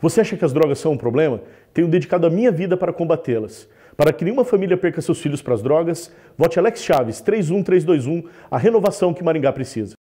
Você acha que as drogas são um problema? Tenho dedicado a minha vida para combatê-las. Para que nenhuma família perca seus filhos para as drogas, vote Alex Chaves 31321, a renovação que Maringá precisa.